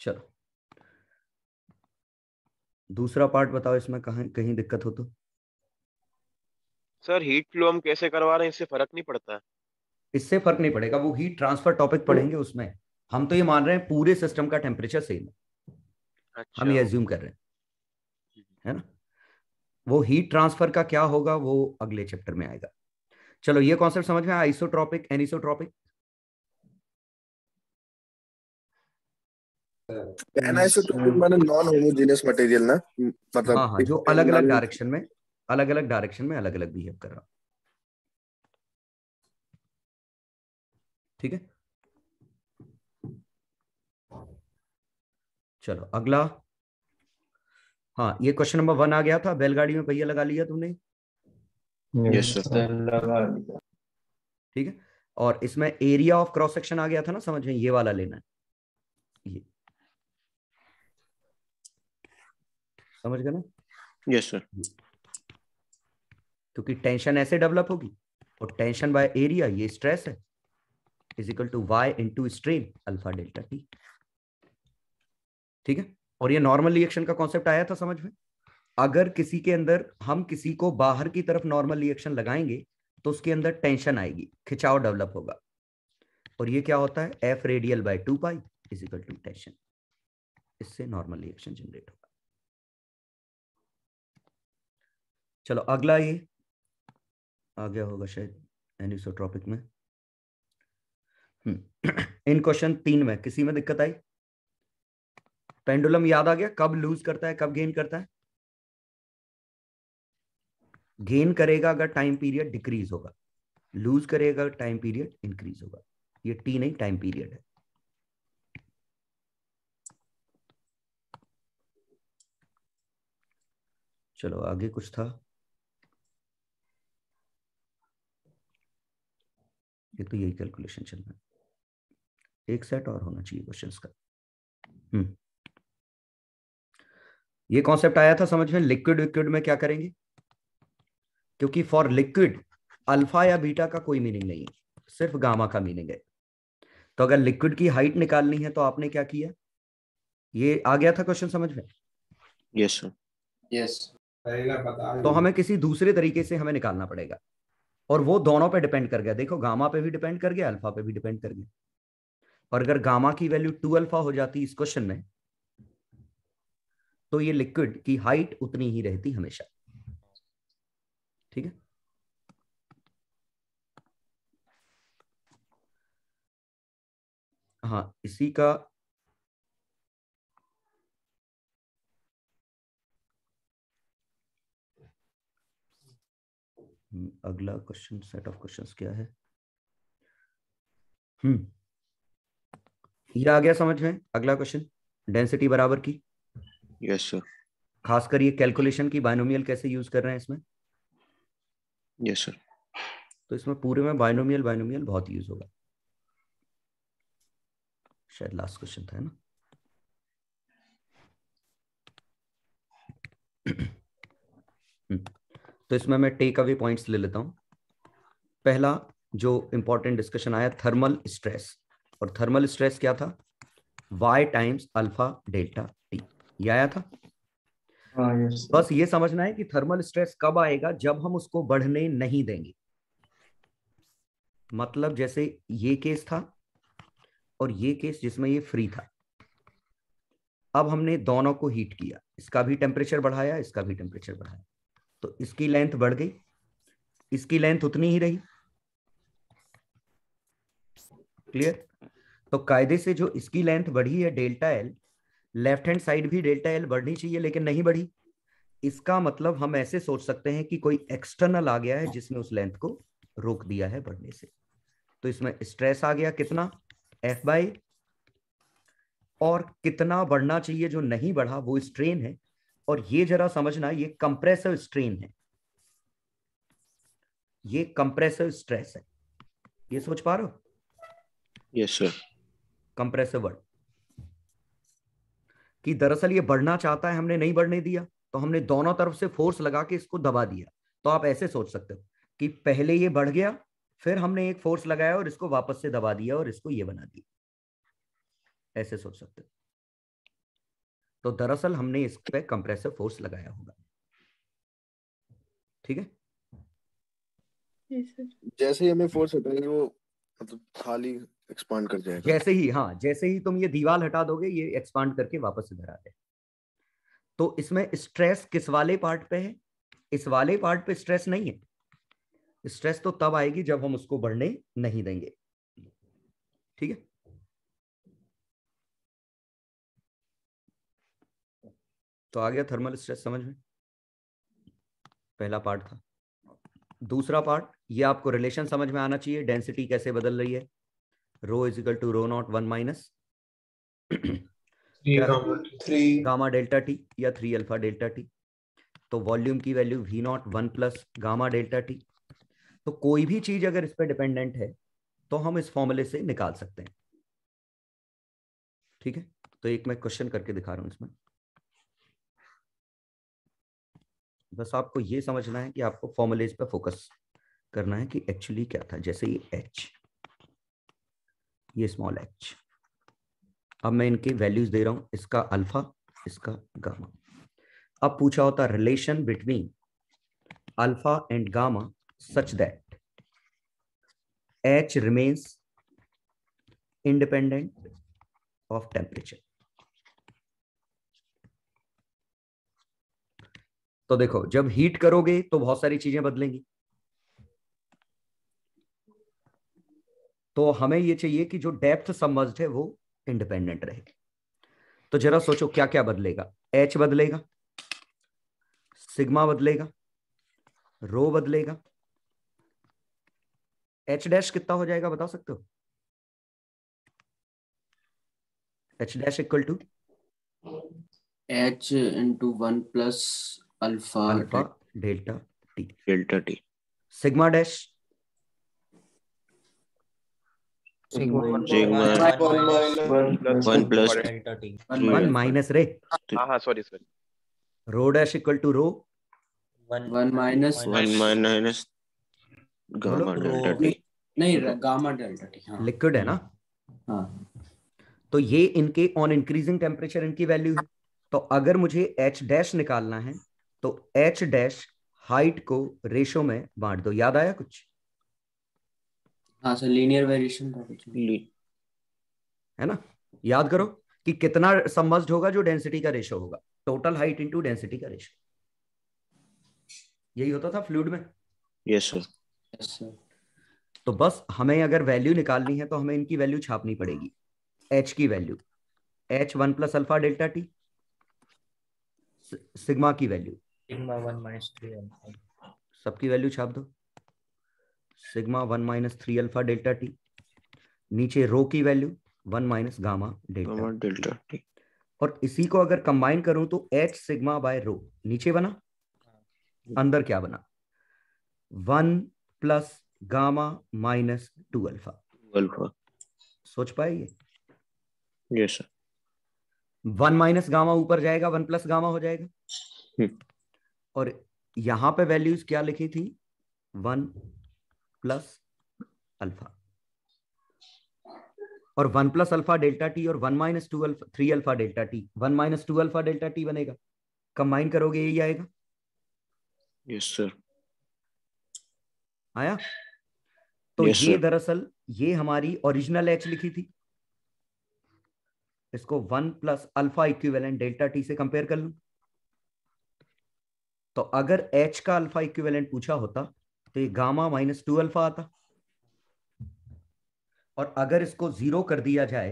चलो दूसरा पार्ट बताओ इसमें कहीं कहीं दिक्कत हो तो सर हीट फ्लो हम कैसे करवा रहे हैं इससे फर्क नहीं पड़ता इससे फर्क नहीं पड़ेगा वो हीट ट्रांसफर टॉपिक पढ़ेंगे उसमें हम तो ये मान रहे हैं पूरे सिस्टम का टेम्परेचर सेम है अच्छा। हम ये एज्यूम कर रहे हैं हम्म। है ना वो हीट ट्रांसफर का क्या होगा वो अगले चैप्टर में आएगा चलो ये कॉन्सेप्ट समझ में आया आइसोट्रॉपिक एनिसोट्रॉपिक Uh, मतलब हाँ, हाँ, जो अलग अलग डायरेक्शन में अलग अलग डायरेक्शन में अलग अलग बिहेव कर रहा ठीक है चलो अगला हाँ ये क्वेश्चन नंबर वन आ गया था बैलगाड़ी में पहिया लगा लिया तुमने यस सर ठीक है और इसमें एरिया ऑफ क्रॉस सेक्शन आ गया था ना समझ में ये वाला लेना है ये समझ गए ना यस सर क्योंकि टेंशन ऐसे डेवलप होगी और टेंशन बाय एरिया ये स्ट्रेस है is equal to Y into strain alpha delta T ठीक है और ये नॉर्मल रिएक्शन का कॉन्सेप्ट आया था समझ में अगर किसी के अंदर हम किसी को बाहर की तरफ नॉर्मल रिएक्शन लगाएंगे तो उसके अंदर टेंशन आएगी खिंचाव डेवलप होगा और ये क्या होता है F radial by two pi is equal to tension इससे नॉर्मल रिएक्शन जनरेट होगा चलो अगला ये आ गया होगा शायद एनिसोट्रॉपिक में हम्म, इन क्वेश्चन तीन में किसी में दिक्कत आई पेंडुलम याद आ गया कब लूज करता है कब गेन करता है गेन करेगा अगर टाइम पीरियड डिक्रीज होगा लूज करेगा टाइम पीरियड इंक्रीज होगा ये टी नहीं टाइम पीरियड है चलो आगे कुछ था एक तो यही कैलकुलेशन चल रहा है एक सेट और होना चाहिए क्वेश्चन का हम्म। ये कॉन्सेप्ट आया था समझ में लिक्विड विक्विड में क्या करेंगे क्योंकि फॉर लिक्विड अल्फा या बीटा का कोई मीनिंग नहीं है सिर्फ गामा का मीनिंग है तो अगर लिक्विड की हाइट निकालनी है तो आपने क्या किया ये आ गया था क्वेश्चन समझ में यस यस तो हमें किसी दूसरे तरीके से हमें निकालना पड़ेगा और वो दोनों पे डिपेंड कर गया देखो गामा पे भी डिपेंड कर गया अल्फा पे भी डिपेंड कर गया और अगर गामा की वैल्यू टू अल्फा हो जाती इस क्वेश्चन में तो ये लिक्विड की हाइट उतनी ही रहती हमेशा ठीक है हाँ इसी का अगला क्वेश्चन सेट ऑफ क्वेश्चंस क्या है हम्म ये आ गया समझ में अगला क्वेश्चन डेंसिटी बराबर की यस सर खासकर ये कैलकुलेशन की बायनोमियल कैसे यूज कर रहे हैं इसमें यस सर तो इसमें पूरे में बायनोमियल बायनोमियल बहुत यूज होगा शायद लास्ट क्वेश्चन था ना हम्म तो इसमें मैं टेक अवे पॉइंट्स ले लेता हूँ पहला जो इंपॉर्टेंट डिस्कशन आया थर्मल स्ट्रेस और थर्मल स्ट्रेस क्या था Y times alpha delta T ये आया था आ, हाँ, बस ये समझना है कि थर्मल स्ट्रेस कब आएगा जब हम उसको बढ़ने नहीं देंगे मतलब जैसे ये केस था और ये केस जिसमें ये फ्री था अब हमने दोनों को हीट किया इसका भी टेम्परेचर बढ़ाया इसका भी टेम्परेचर बढ़ाया तो इसकी लेंथ बढ़ गई इसकी लेंथ उतनी ही रही क्लियर तो कायदे से जो इसकी लेंथ बढ़ी है delta L left hand side भी डेल्टा एल बढ़नी चाहिए लेकिन नहीं बढ़ी इसका मतलब हम ऐसे सोच सकते हैं कि कोई एक्सटर्नल आ गया है जिसने उस लेंथ को रोक दिया है बढ़ने से तो इसमें स्ट्रेस आ गया कितना एफ बाई और कितना बढ़ना चाहिए जो नहीं बढ़ा वो स्ट्रेन है और ये जरा समझना ये कंप्रेसिव स्ट्रेन है ये कंप्रेसिव स्ट्रेस है ये सोच पा रहे हो यस सर कंप्रेसिव वर्ड कि दरअसल ये बढ़ना चाहता है हमने नहीं बढ़ने दिया तो हमने दोनों तरफ से फोर्स लगा के इसको दबा दिया तो आप ऐसे सोच सकते हो कि पहले ये बढ़ गया फिर हमने एक फोर्स लगाया और इसको वापस से दबा दिया और इसको ये बना दिया ऐसे सोच सकते हो तो दरअसल हमने इस पे कंप्रेसिव फोर्स लगाया होगा ठीक है जैसे ही हमें फोर्स हटाएंगे वो मतलब खाली एक्सपांड कर जाएगा जैसे ही हाँ जैसे ही तुम ये दीवार हटा दोगे ये एक्सपांड करके वापस इधर आ जाए तो इसमें स्ट्रेस किस वाले पार्ट पे है इस वाले पार्ट पे स्ट्रेस नहीं है स्ट्रेस तो तब आएगी जब हम उसको बढ़ने नहीं देंगे ठीक है तो आ गया थर्मल स्ट्रेस समझ में पहला पार्ट था दूसरा पार्ट ये आपको रिलेशन समझ में आना चाहिए डेंसिटी कैसे बदल रही है rho is equal to rho naught one minus gamma delta T या थ्री अल्फा डेल्टा टी तो वॉल्यूम की value V naught one plus gamma delta T तो कोई भी चीज अगर इस पर डिपेंडेंट है तो हम इस फॉर्मूले से निकाल सकते हैं ठीक है तो एक मैं क्वेश्चन करके दिखा रहा हूं इसमें बस आपको ये समझना है कि आपको फॉर्मुलेज पे फोकस करना है कि एक्चुअली क्या था जैसे ये एच ये स्मॉल एच अब मैं इनके वैल्यूज दे रहा हूं इसका अल्फा इसका गामा अब पूछा होता relation between alpha and gamma such that H remains independent of temperature तो देखो जब हीट करोगे तो बहुत सारी चीजें बदलेंगी तो हमें ये चाहिए कि जो डेप्थ समझ है वो इंडिपेंडेंट रहेगी तो जरा सोचो क्या क्या बदलेगा एच बदलेगा सिग्मा बदलेगा रो बदलेगा एच डैश कितना हो जाएगा बता सकते हो H dash equal to H into one plus alpha alpha delta T delta T sigma dash minus रे sorry sorry rho dash equal to rho one minus one minus gamma delta T नहीं gamma delta T हाँ liquid है ना हाँ तो ये इनके on increasing temperature इनकी वैल्यू है तो अगर मुझे एच डैश निकालना है तो एच डैश हाइट को रेशो में बांट दो याद आया कुछ लीनियर हाँ वेरिएशन कुछ है ना याद करो कि कितना समबस्ड होगा जो डेंसिटी का रेशो होगा टोटल हाइट इनटू डेंसिटी का रेशो यही होता था फ्लूड में यस सर यस सर तो बस हमें अगर वैल्यू निकालनी है तो हमें इनकी वैल्यू छापनी पड़ेगी एच की value H one plus alpha delta T sigma की value sigma one minus three alpha सबकी वैल्यू छाप दो sigma one minus three alpha delta T नीचे रो की value one minus gamma delta delta और इसी को अगर कंबाइन करूं तो एच सिग्मा बाय रो नीचे बना अंदर क्या बना one plus gamma minus two alpha alpha सोच पाए ये yes sir one minus gamma ऊपर जाएगा वन प्लस गामा हो जाएगा हम्म। और यहां पे वैल्यूज क्या लिखी थी वन प्लस अल्फा और one plus alpha delta T और one minus two alpha three alpha delta T one minus two alpha delta T बनेगा कंबाइन करोगे यही आएगा यस सर आया तो yes, ये दरअसल ये हमारी ओरिजिनल एच लिखी थी इसको one plus alpha equivalent delta T से कंपेयर कर लू तो अगर एच का अल्फा इक्विवेलेंट पूछा होता तो ये गामा माइनस टू अल्फा आता और अगर इसको जीरो कर दिया जाए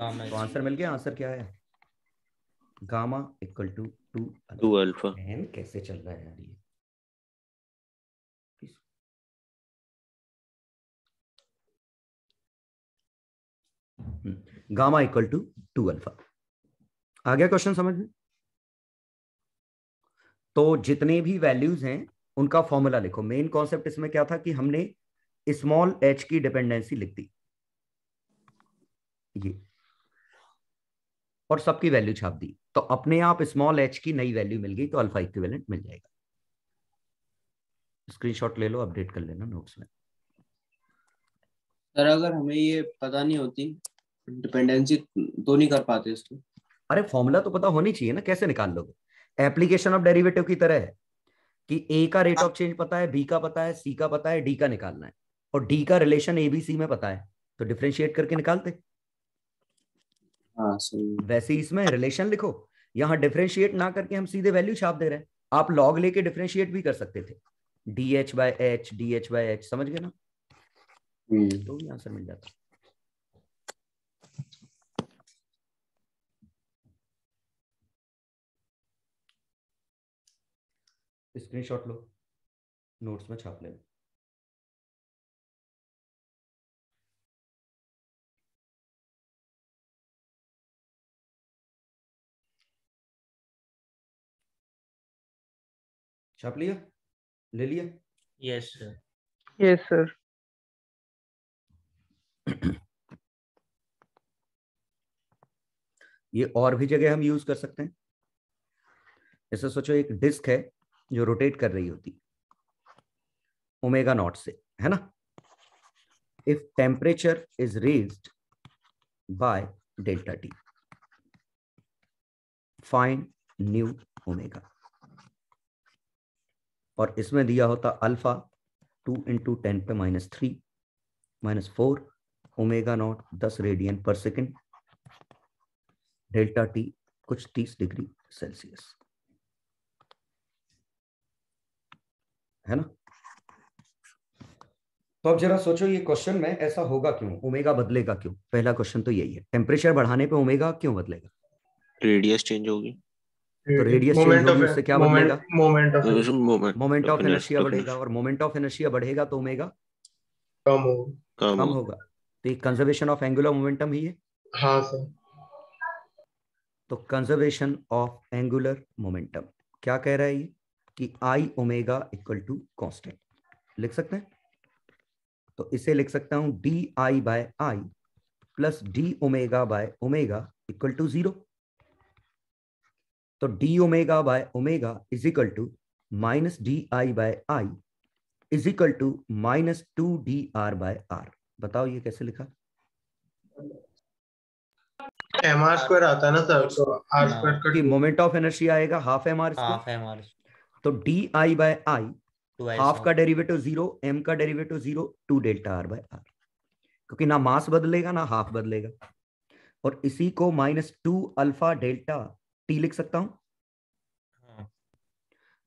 तो आंसर मिल गया आंसर क्या है gamma equal to two two alpha कैसे चल रहा है यार ये gamma equal to two alpha आ गया क्वेश्चन समझ में तो जितने भी वैल्यूज हैं उनका फॉर्मूला लिखो मेन कॉन्सेप्ट इसमें क्या था कि हमने स्मॉल एच की डिपेंडेंसी लिख दी ये और सबकी वैल्यू छाप दी तो अपने आप स्मॉल एच की नई वैल्यू मिल गई तो अल्फा इक्विवेलेंट मिल जाएगा स्क्रीनशॉट ले लो अपडेट कर लेना नोट्स में सर अगर हमें ये पता नहीं होती डिपेंडेंसी तो नहीं कर पाते इसको अरे फॉर्मूला तो पता होनी चाहिए ना कैसे निकाल लोगे एप्लीकेशन ऑफ डेरिवेटिव की तरह है कि ए का रेट ऑफ चेंज पता है बी का पता है सी का पता है डी का निकालना है और डी का रिलेशन ए बी सी में पता है तो डिफ्रेंशिएट करके निकालते हाँ, वैसे इसमें रिलेशन लिखो यहां डिफ्रेंशिएट ना करके हम सीधे वैल्यू छाप दे रहे हैं आप लॉग लेके डिफ्रेंशिएट भी कर सकते थे D H by H D H by H समझ गए ना हम्म। तो भी आंसर मिल जाता है स्क्रीनशॉट लो नोट्स में छाप लेना छाप लिया ले लिया यस सर यस सर ये और भी जगह हम यूज कर सकते हैं जैसे सोचो एक डिस्क है जो रोटेट कर रही होती ओमेगा नॉट से है ना if temperature is raised by delta T fine new omega और इसमें दिया होता अल्फा टू इंटू टेन पे minus three minus four omega naught दस रेडियन पर सेकेंड डेल्टा टी कुछ तीस डिग्री सेल्सियस है ना तो अब जरा सोचो ये क्वेश्चन में ऐसा होगा क्यों ओमेगा बदलेगा क्यों पहला क्वेश्चन तो यही है टेम्परेचर बढ़ाने पे ओमेगा क्यों बदलेगा रेडियस चेंज होगी तो रेडियस चेंज होगी उससे क्या बदलेगा moment of moment of inertia बढ़ेगा और मोमेंट ऑफ इनर्शिया बढ़ेगा तो ओमेगा कम होगा कम होगा तो ये कंजर्वेशन ऑफ एंगुलर मोमेंटम ही है हाँ सर तो कंजर्वेशन ऑफ एंगुलर मोमेंटम क्या कह रहा है ये कि I omega equal to constant लिख सकते हैं तो इसे लिख सकता हूं D I by I plus D omega by omega equal to zero तो D omega by omega is equal to minus D I by I is equal to minus two D R by R बताओ ये कैसे लिखा M R square आता है ना sir तो are square हाँ, का मोमेंट ऑफ एनर्जी आएगा हाफ एम आर स्क्वायर तो D I by I half का डेरिवेटिव जीरो एम का derivative zero two delta R by R क्योंकि ना मास बदलेगा ना हाफ बदलेगा और इसी को minus two alpha delta T लिख सकता हूं हाँ।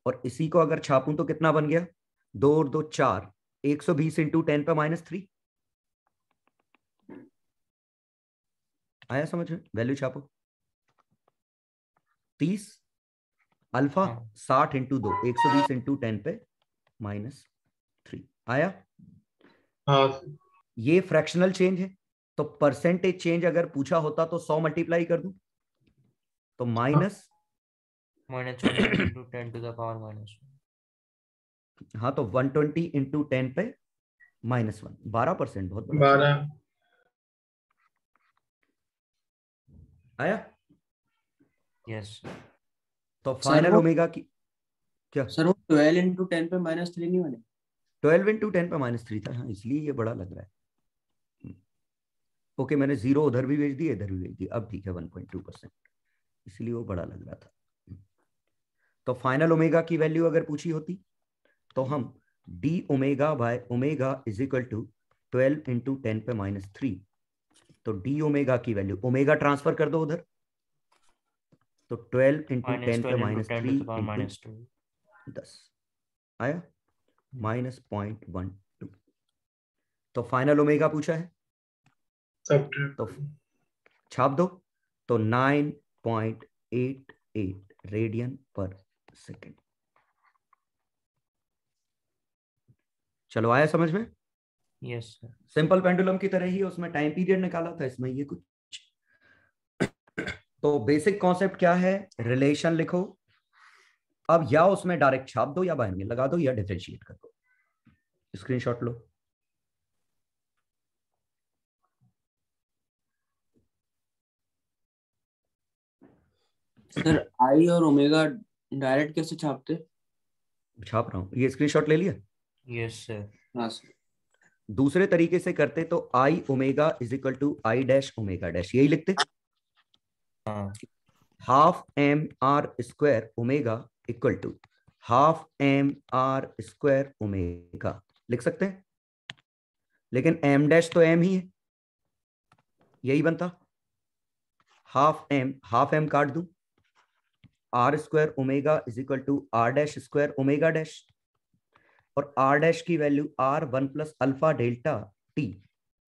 और इसी को अगर छापूं तो कितना बन गया दो और दो चार एक सौ बीस इंटू टेन पर माइनस थ्री आया समझ में वैल्यू छापो तीस अल्फा हाँ। साठ इंटू दो एक सौ बीस इंटू टेन पे माइनस थ्री आया हाँ। ये फ्रैक्शनल चेंज है तो परसेंटेज चेंज अगर पूछा होता तो सौ मल्टीप्लाई कर दू तो हाँ। Minus minus ten two the power minus हाँ तो वन ट्वेंटी इंटू टेन पे माइनस वन बारह परसेंट बहुत बारह आया यस yes. तो फाइनल ओमेगा की क्या सर वो 12 इनटू 10 पे माइनस थ्री नहीं बने ट्वेल्व इंटू टेन पे माइनस थ्री था हाँ इसलिए ये बड़ा लग रहा है ओके हम्म। मैंने जीरो उधर भी भेज दी इधर भी भेज दी अब ठीक है वन पॉइंट टू परसेंट इसलिए वो बड़ा लग रहा था हम्म। तो फाइनल ओमेगा की वैल्यू अगर पूछी होती तो हम D omega by omega is equal to twelve into ten पे माइनस थ्री तो डी ओमेगा की वैल्यू ओमेगा ट्रांसफर कर दो उधर तो ट्वेल्व इंटू टेन पे माइनस थ्री माइनस टू दस आया माइनस पॉइंट वन टू तो फाइनल ओमेगा पूछा है तो छाप दो तो nine point eight eight radian पर सेकेंड चलो आया समझ में यस सिंपल पेंडुलम की तरह ही उसमें टाइम पीरियड निकाला था इसमें ये कुछ तो बेसिक कॉन्सेप्ट क्या है रिलेशन लिखो अब या उसमें डायरेक्ट छाप दो या बाइनरी लगा दो या डिफ्रेंशिएट कर दो स्क्रीनशॉट लो सर आई और ओमेगा डायरेक्ट कैसे छापते छाप रहा हूं ये स्क्रीनशॉट ले लिया यस सर सर दूसरे तरीके से करते तो I omega is equal to I dash omega dash यही लिखते half M R square omega equal to half M R square omega लिख सकते हैं लेकिन एम डैश तो एम ही है यही बनता हाफ एम हाफ एम काट दू R square omega is equal to R dash square omega dash और आर डैश की value R one plus alpha delta T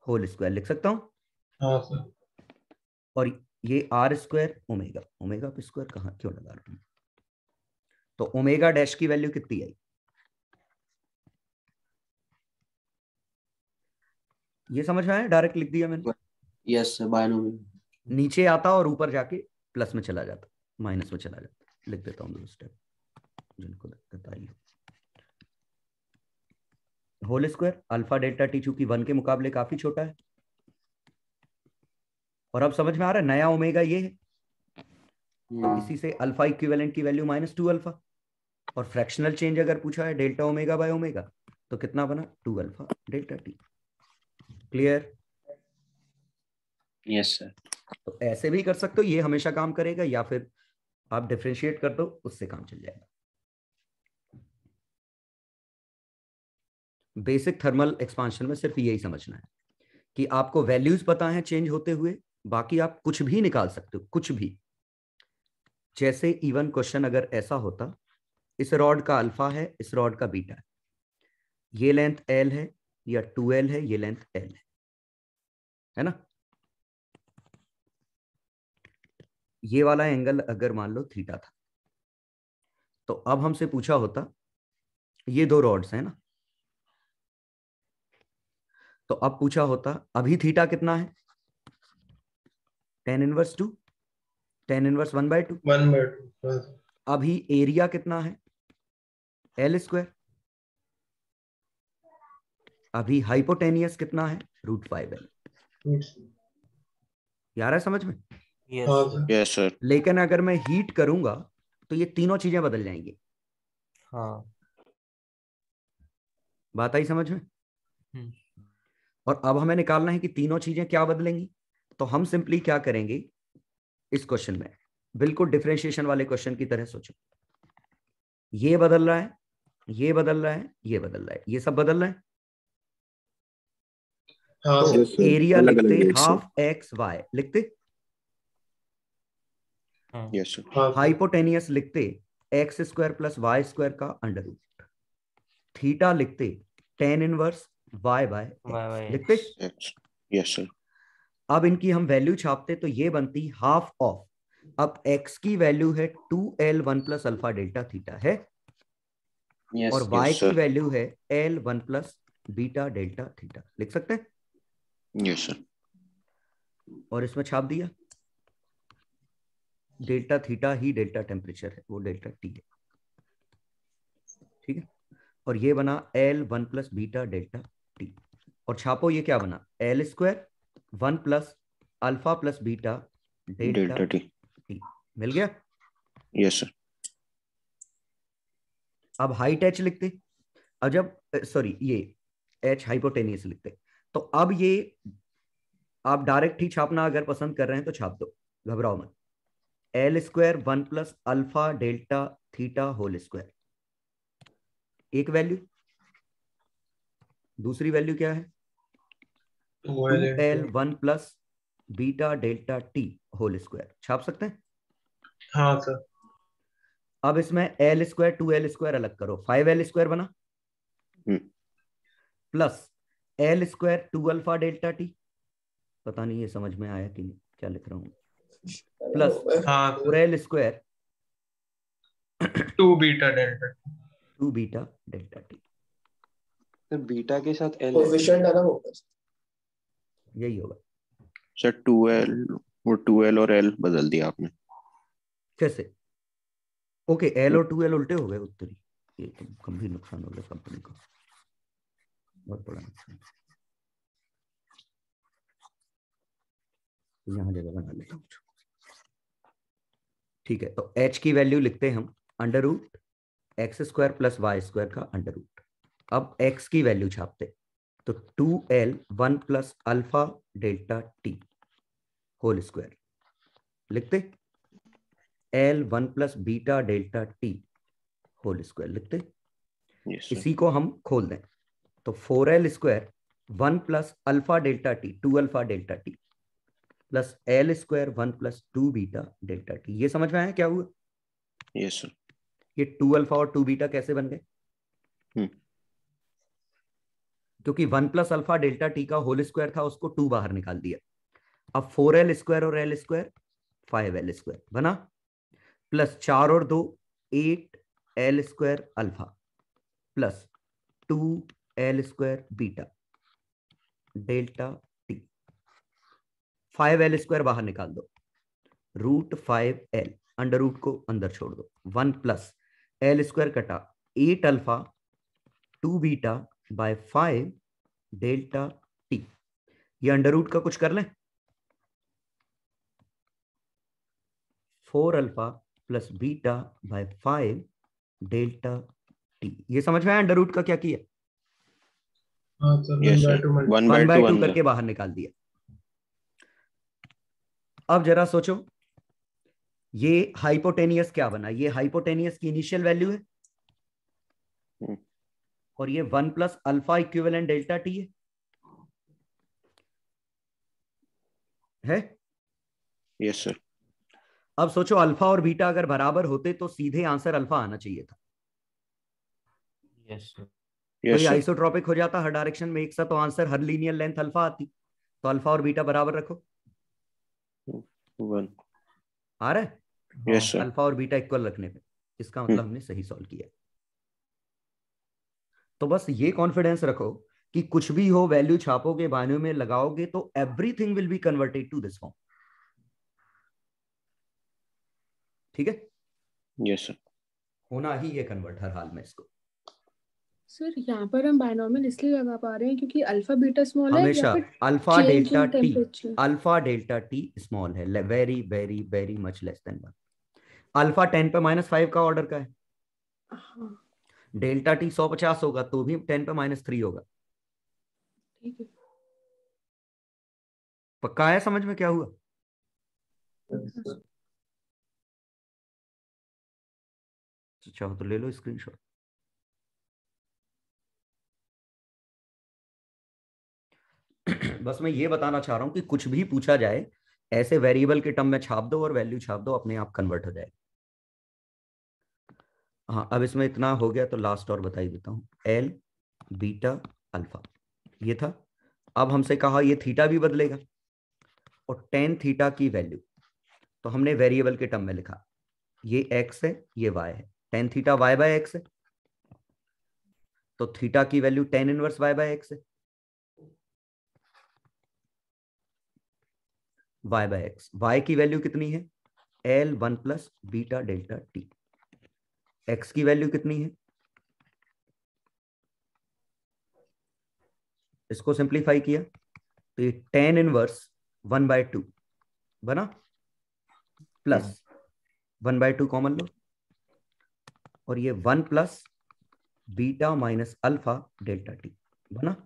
whole square लिख सकता हूं हाँ सर और ये आर स्क्वायर ओमेगा ओमेगा पे स्क्वायर कहा क्यों लगा रहा हूं तो ओमेगा डैश की वैल्यू कितनी आई ये समझ में डायरेक्ट लिख दिया मैंने यस नीचे आता और ऊपर जाके प्लस में चला जाता माइनस में चला जाता लिख देता हूँ स्टेप जिनको whole square alpha delta T चूंकि वन के मुकाबले काफी छोटा है और अब समझ में आ रहा है नया ओमेगा ये है हम्म। इसी से अल्फा इक्विवेलेंट की वैल्यू माइनस टू अल्फा और फ्रैक्शनल चेंज अगर पूछा है डेल्टा ओमेगा बाय ओमेगा तो कितना बना two alpha delta T clear yes sir तो ऐसे भी कर सकते हो ये हमेशा काम करेगा या फिर आप डिफ्रेंशिएट कर दो उससे काम चल जाएगा बेसिक थर्मल एक्सपांशन में सिर्फ यही समझना है कि आपको वैल्यूज पता है चेंज होते हुए बाकी आप कुछ भी निकाल सकते हो कुछ भी जैसे इवन क्वेश्चन अगर ऐसा होता इस रॉड का अल्फा है इस रॉड का बीटा है ये लेंथ एल है या टू एल है ये लेंथ एल है है ना ये वाला एंगल अगर मान लो थीटा था तो अब हमसे पूछा होता ये दो रॉड्स है ना तो अब पूछा होता अभी थीटा कितना है tan inverse two tan inverse one by two one by two अभी एरिया कितना है एल स्क्वायर अभी हाइपोटेनियस कितना है रूट फाइव एल यार है समझ में यस सर हाँ, लेकिन अगर मैं हीट करूंगा तो ये तीनों चीजें बदल जाएंगी हाँ बात आई समझ में हम्म। और अब हमें निकालना है कि तीनों चीजें क्या बदलेंगी तो हम सिंपली क्या करेंगे इस क्वेश्चन में बिल्कुल डिफ्रेंशिएशन वाले क्वेश्चन की तरह सोचो ये बदल रहा है ये बदल रहा है ये बदल रहा है ये सब बदल रहा है एरिया हाँ, तो लिखते हाफ एक्स वाई लिखते हाइपोटेनियस हाँ, लिखते X square plus Y square का अंडर रूट थीटा लिखते टेन इनवर्स वाई बाय लिखते यस सर अब इनकी हम वैल्यू छापते तो ये बनती हाफ ऑफ अब एक्स की वैल्यू है two L one plus alpha delta theta है yes, और वाई yes, की वैल्यू है L one plus beta delta theta लिख सकते हैं yes, और इसमें छाप दिया डेल्टा थीटा ही डेल्टा टेम्परेचर है वो डेल्टा टी है ठीक है और ये बना L one plus beta delta T और छापो ये क्या बना L square one plus alpha plus beta delta T मिल गया यस सर अब हाइट एच लिखते अब जब सॉरी ये एच हाइपोटेनियस लिखते तो अब ये आप डायरेक्ट ही छापना अगर पसंद कर रहे हैं तो छाप दो घबराओ मत L square one plus alpha delta theta whole square एक वैल्यू दूसरी वैल्यू क्या है L one plus beta delta T whole square छाप सकते हैं हाँ सर अब इसमें L square two L square अलग करो फाइव एल स्क्वायर बना plus L square two alpha delta T पता नहीं ये समझ में आया कि नहीं क्या लिख रहा हूं plus four L square two beta delta two beta delta T beta के साथ एल कोफिशिएंट अलग होगा यही होगा सर टू एल वो टू एल और एल बदल दिया आपने कैसे ओके एल और टू एल उल्टे हो गए उत्तरी ये तो गंभीर नुकसान हो गया कंपनी को बहुत बड़ा नुकसान यहाँ जगह बना लेता हूँ ठीक है तो एच की वैल्यू लिखते हैं हम under root X square plus Y square का अंडर रूट अब एक्स की वैल्यू छापते हैं तो two L one plus alpha delta T whole square लिखते L one plus beta delta T whole square लिखते yes, इसी को हम खोल दें तो four L square one plus alpha delta T two alpha delta T plus L square one plus two beta delta T ये समझ में आया क्या हुआ यस yes, सर ये टू अल्फा और टू बीटा कैसे बन गए हम्म। क्योंकि one plus alpha delta T का होल स्क्वायर था उसको टू बाहर निकाल दिया अब फोर एल स्क्वायर और L square five L square बना प्लस चार और दो eight L square alpha plus two L square beta delta T five L square बाहर निकाल दो root five L under root को अंदर छोड़ दो वन प्लस एल स्क्वायर कटा eight alpha two beta by five delta T ये under root का कुछ कर लें four alpha plus beta by five delta T ये समझ में आया अंडर रूट का क्या किया वन बाय टू करके बाहर निकाल दिया अब जरा सोचो ये हाइपोटेनियस क्या बना ये हाइपोटेनियस की इनिशियल वैल्यू है hmm. और ये one plus alpha equivalent delta T है है यस सर अब सोचो अल्फा और बीटा अगर बराबर होते तो सीधे आंसर अल्फा आना चाहिए था यस yes, yes, तो आइसोट्रॉपिक हो जाता हर डायरेक्शन में एक सा तो आंसर हर लीनियर लेंथ अल्फा आती तो अल्फा और बीटा बराबर रखो आ रहा है yes, अल्फा और बीटा इक्वल रखने पे इसका मतलब hmm. हमने सही सॉल्व किया तो बस ये कॉन्फिडेंस रखो कि कुछ भी हो वैल्यू छापोगे बानियों में लगाओगे तो everything will be converted to this form ठीक है यस सर होना ही ये कन्वर्ट हर हाल में इसको सर यहाँ पर हम बायनॉमियल इसलिए लगा पा रहे हैं क्योंकि अल्फा बीटा स्मॉल है हमेशा alpha delta T alpha delta T small है very very very much less than one alpha ten पे माइनस फाइव का ऑर्डर का है हाँ. हम्म। डेल्टा टी सौ पचास होगा तो भी टेन पे माइनस थ्री होगा पक्का आया समझ में क्या हुआ अच्छा, चाहो तो ले लो स्क्रीनशॉट बस मैं ये बताना चाह रहा हूं कि कुछ भी पूछा जाए ऐसे वेरिएबल के टर्म में छाप दो और वैल्यू छाप दो अपने आप कन्वर्ट हो जाएगा हाँ अब इसमें इतना हो गया तो लास्ट और बताई देता हूँ एल बीटा अल्फा ये था अब हमसे कहा ये थीटा भी बदलेगा और टेन थीटा की वैल्यू तो हमने वेरिएबल के टर्म में लिखा ये एक्स है ये वाई है tan theta Y by X है तो थीटा की value tan inverse Y by X है वाई बाय एक्स वाई की वैल्यू कितनी है L one plus beta delta T X की वैल्यू कितनी है इसको सिंप्लीफाई किया तो ये tan inverse one by two बना plus one by two common लो और ये one plus beta minus alpha delta T बना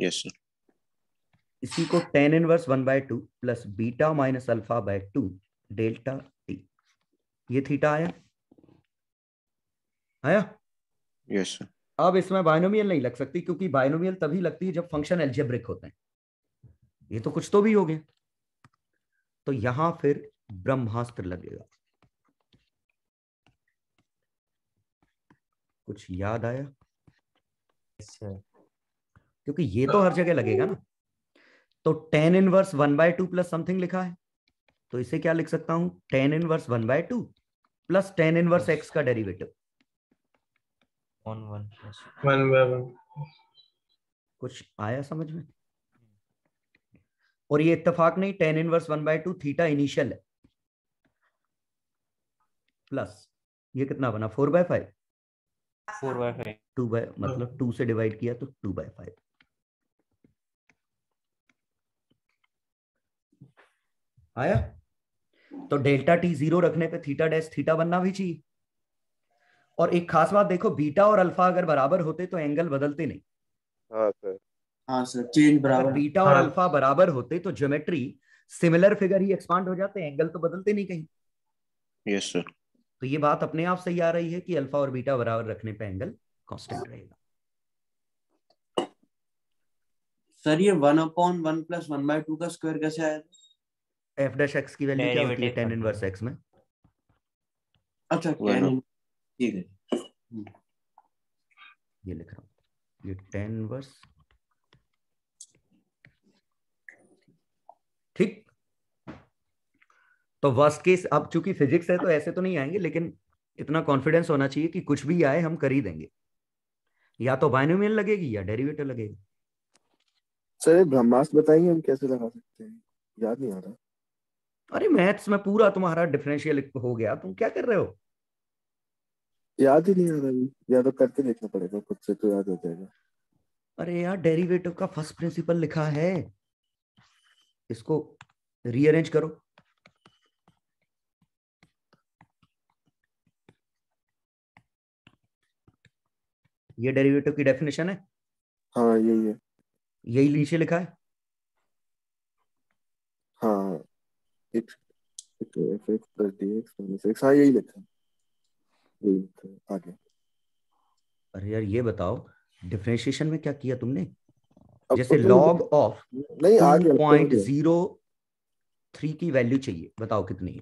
यस yes, इसी को ten inverse one by two plus beta minus alpha by two delta T ये theta आया आया यस अब इसमें बायनोमियल नहीं लग सकती क्योंकि बायनोमियल तभी लगती है जब फंक्शन एल्जेब्रिक होते हैं ये तो कुछ तो भी हो गया तो यहां फिर ब्रह्मास्त्र लगेगा कुछ याद आया क्योंकि ये तो हर जगह लगेगा ना तो ten inverse one by two plus something लिखा है तो इसे क्या लिख सकता हूं ten inverse one by two plus ten inverse x का derivative one one one by one कुछ आया समझ में और ये इत्तेफाक नहीं ten inverse one by two theta initial है प्लस ये कितना बना four by five four by five two by मतलब टू से डिवाइड किया तो टू बाय फाइव आया तो डेल्टा टी जीरो रखने पे थीटा डैश थीटा बनना भी चाहिए और एक खास बात देखो बीटा और अल्फा अगर बराबर होते तो एंगल बदलते नहीं हाँ सर हाँ सर चेंज बराबर बीटा और हाँ। अल्फा बराबर होते तो ज्योमेट्री सिमिलर फिगर ही एक्सपांड हो जाते एंगल तो बदलते नहीं कहीं यस सर तो ये बात अपने आप सही आ रही है कि अल्फा और बीटा बराबर रखने पे एंगल कांस्टेंट रहेगा सर ये one upon one plus one by two का स्क्वायर कैसे आया एफ डैश एक्स की वैल्यू क्या होती है टेन इनवर्स एक्स में अच्छा टेन हम्म। ये लिख रहा हूं ये टेन वर्स ठीक तो वर्स्ट केस अब चूंकि फिजिक्स है तो ऐसे तो नहीं आएंगे लेकिन इतना कॉन्फिडेंस होना चाहिए कि कुछ भी आए हम कर ही देंगे या तो बाइनोमियल लगेगी या डेरिवेटिव लगेगी सर ब्रह्मास्त्र बताएंगे हम कैसे लगा सकते हैं याद नहीं आ रहा अरे मैथ्स में पूरा तुम्हारा डिफरेंशियल हो गया तुम क्या कर रहे हो याद ही नहीं आ रहा या तो करके देखना पड़ेगा खुद से तो याद हो जाएगा अरे यार डेरिवेटिव का फर्स्ट प्रिंसिपल लिखा है इसको रीअरेंज करो ये डेरिवेटिव की डेफिनेशन है हाँ यही है यही नीचे लिखा है हाँ एक, एक, एक, एक, एक, एक, एक, एक, हाँ यही लिखा है आगे अरे यार ये बताओ डिफरेंशिएशन में क्या किया तुमने जैसे लॉग ऑफ नहीं पॉइंट जीरो थ्री की वैल्यू चाहिए बताओ कितनी है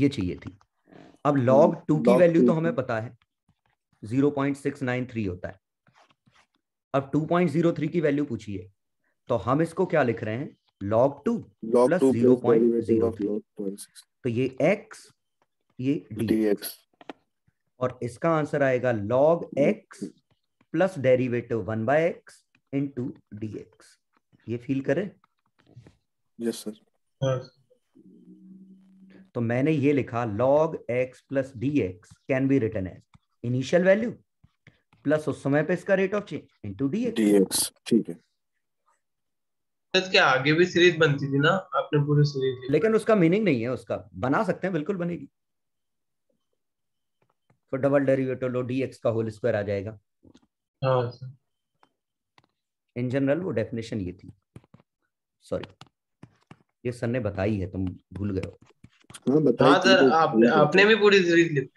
ये चाहिए थी अब लॉग टू हम्म, की वैल्यू तो हमें पता है zero point six nine three होता है अब टू पॉइंट जीरो थ्री की वैल्यू पूछिए तो हम इसको क्या लिख रहे हैं log two plus zero point zero तो ये एक्स ये डी एक्स और इसका आंसर आएगा log x plus derivative one by x into d x ये फील करे यस yes, सर तो मैंने ये लिखा log x plus d x can be return as initial value plus उस समय पे इसका rate of change into d x ठीक है क्या आगे भी सीरीज बनती थी ना आपने पूरी सीरीज लेकिन उसका मीनिंग नहीं है उसका बना सकते हैं बिल्कुल बनेगी तो डबल डेरिवेटिव लो डी एक्स का होल स्क्वायर आ जाएगा इन हाँ, जनरल वो डेफिनेशन ये थी सॉरी ये सर ने बताई है तुम भूल गए हो हाँ सर हाँ, तो आपने आपने भी पूरी सीरीज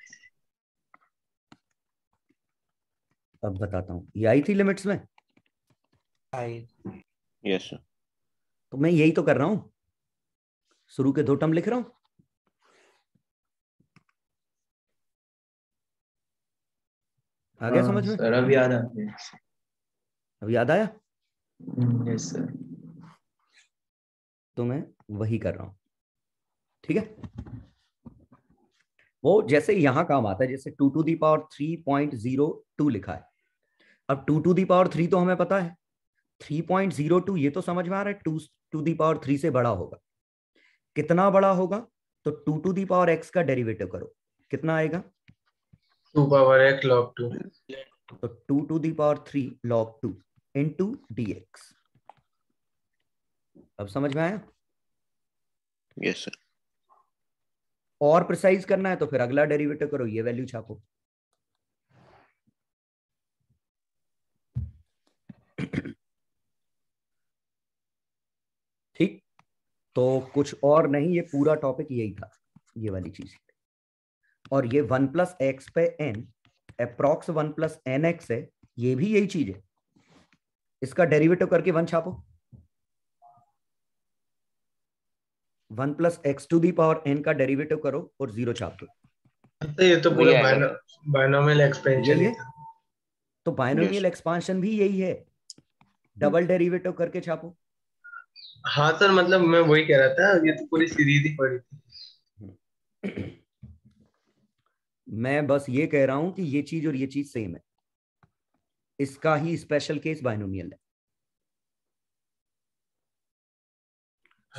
अब बताता हूँ ये आई थी लिमिट्स में आई यस सर तो मैं यही तो कर रहा हूँ शुरू के दो टर्म लिख रहा हूँ आ गया हाँ, समझ में अभी याद आया अभी याद आया यस सर तो मैं वही कर रहा हूं ठीक है वो जैसे यहां काम आता है जैसे two to the power three point zero two लिखा है अब two to the power three तो हमें पता है थ्री पॉइंट जीरो टू ये तो समझ में आ रहा है two to the power three से बड़ा होगा कितना बड़ा होगा तो two to the power x का डेरिवेटिव करो कितना आएगा एक्स power टू तो two to the power three power two into d x अब समझ में आया यस सर और प्रिसाइज करना है तो फिर अगला डेरिवेटिव करो ये वैल्यू छापो ठीक तो कुछ और नहीं ये पूरा टॉपिक यही था ये वाली चीज और ये वन प्लस एक्स पे n approx one plus n x है ये भी यही चीज है इसका डेरिवेटिव करके वन छापो one plus x to the power n का डेरिवेटिव करो और जीरो छाप दो तो ये तो पूरा बाइनोमियल एक्सपेंशन है तो बाइनोमियल एक्सपेंशन भी यही है डबल डेरिवेटिव करके छापो हाँ सर मतलब मैं वही कह रहा था ये तो पूरी सीरीज ही पड़ी थी हम्म। मैं बस ये कह रहा हूं कि ये चीज और ये चीज सेम है इसका ही स्पेशल केस बाइनोमियल है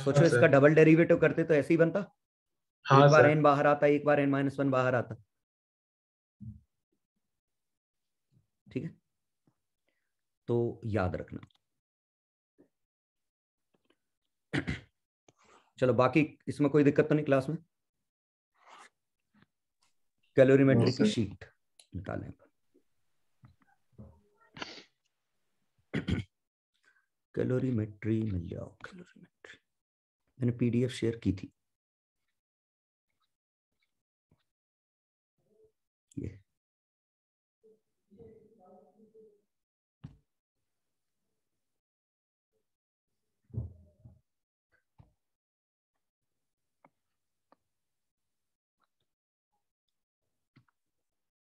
सोचो हाँ, इसका डबल डेरिवेटिव करते तो ऐसे ही बनता हाँ एक बार एन बाहर आता एक बार एन माइनस वन बाहर आता ठीक है तो याद रखना चलो बाकी इसमें कोई दिक्कत तो नहीं क्लास में कैलोरीमेट्री की शीट निकालें कैलोरीमेट्री मिल जाओ कैलोरीमेट्री मैंने पीडीएफ शेयर की थी